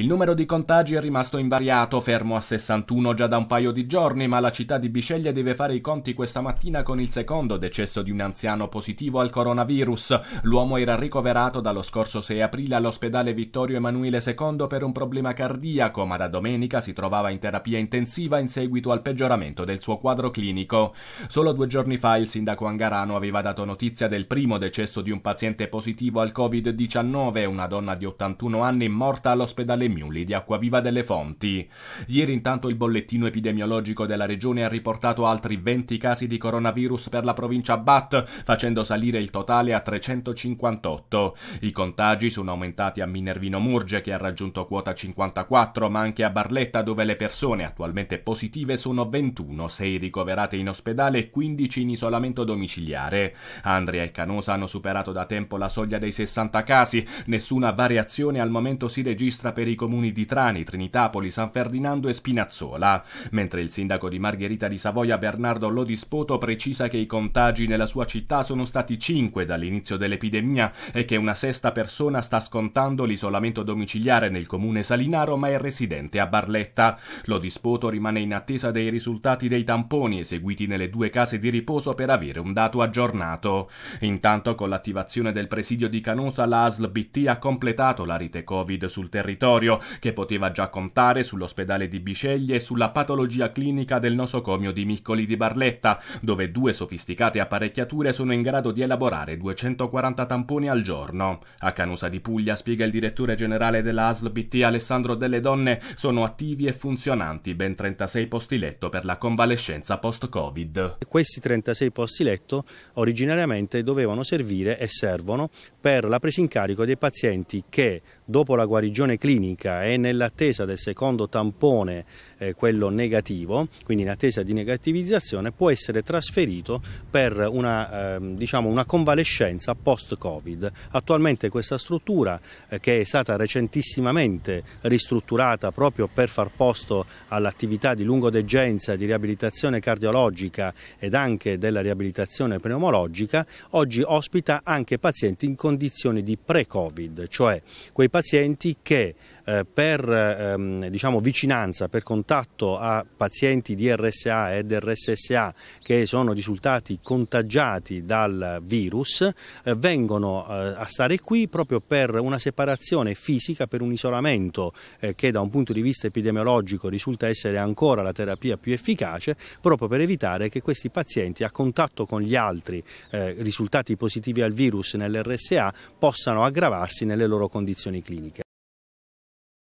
Il numero di contagi è rimasto invariato, fermo a 61 già da un paio di giorni, ma la città di Bisceglie deve fare i conti questa mattina con il secondo decesso di un anziano positivo al coronavirus. L'uomo era ricoverato dallo scorso 6 aprile all'ospedale Vittorio Emanuele II per un problema cardiaco, ma da domenica si trovava in terapia intensiva in seguito al peggioramento del suo quadro clinico. Solo due giorni fa il sindaco Angarano aveva dato notizia del primo decesso di un paziente positivo al Covid-19, una donna di 81 anni morta all'ospedale Miuli di Acquaviva delle Fonti. Ieri intanto il bollettino epidemiologico della regione ha riportato altri 20 casi di coronavirus per la provincia Bat, facendo salire il totale a 358. I contagi sono aumentati a Minervino Murge che ha raggiunto quota 54, ma anche a Barletta dove le persone attualmente positive sono 21, 6 ricoverate in ospedale e 15 in isolamento domiciliare. Andrea e Canosa hanno superato da tempo la soglia dei 60 casi, nessuna variazione al momento si registra per i comuni di Trani, Trinitapoli, San Ferdinando e Spinazzola, mentre il sindaco di Margherita di Savoia Bernardo Lodispoto precisa che i contagi nella sua città sono stati 5 dall'inizio dell'epidemia e che una sesta persona sta scontando l'isolamento domiciliare nel comune Salinaro ma è residente a Barletta. Lodispoto rimane in attesa dei risultati dei tamponi eseguiti nelle due case di riposo per avere un dato aggiornato. Intanto con l'attivazione del presidio di Canosa la ASL BT ha completato la rete Covid sul territorio territorio, che poteva già contare sull'ospedale di Bisceglie e sulla patologia clinica del nosocomio di Miccoli di Barletta, dove due sofisticate apparecchiature sono in grado di elaborare 240 tamponi al giorno. A Canusa di Puglia, spiega il direttore generale della ASLBT Alessandro Delle Donne, sono attivi e funzionanti ben 36 posti letto per la convalescenza post-Covid. Questi 36 posti letto originariamente dovevano servire e servono per la presa in carico dei pazienti che dopo la guarigione clinica e nell'attesa del secondo tampone eh, quello negativo, quindi in attesa di negativizzazione, può essere trasferito per una, eh, diciamo una convalescenza post-Covid. Attualmente questa struttura, eh, che è stata recentissimamente ristrutturata proprio per far posto all'attività di lungodegenza, di riabilitazione cardiologica ed anche della riabilitazione pneumologica, oggi ospita anche pazienti in condizioni di pre-Covid, cioè quei pazienti che eh, per ehm, diciamo, vicinanza, per contatto a pazienti di RSA ed RSSA che sono risultati contagiati dal virus, eh, vengono eh, a stare qui proprio per una separazione fisica, per un isolamento eh, che da un punto di vista epidemiologico risulta essere ancora la terapia più efficace, proprio per evitare che questi pazienti a contatto con gli altri eh, risultati positivi al virus nell'RSA possano aggravarsi nelle loro condizioni cliniche.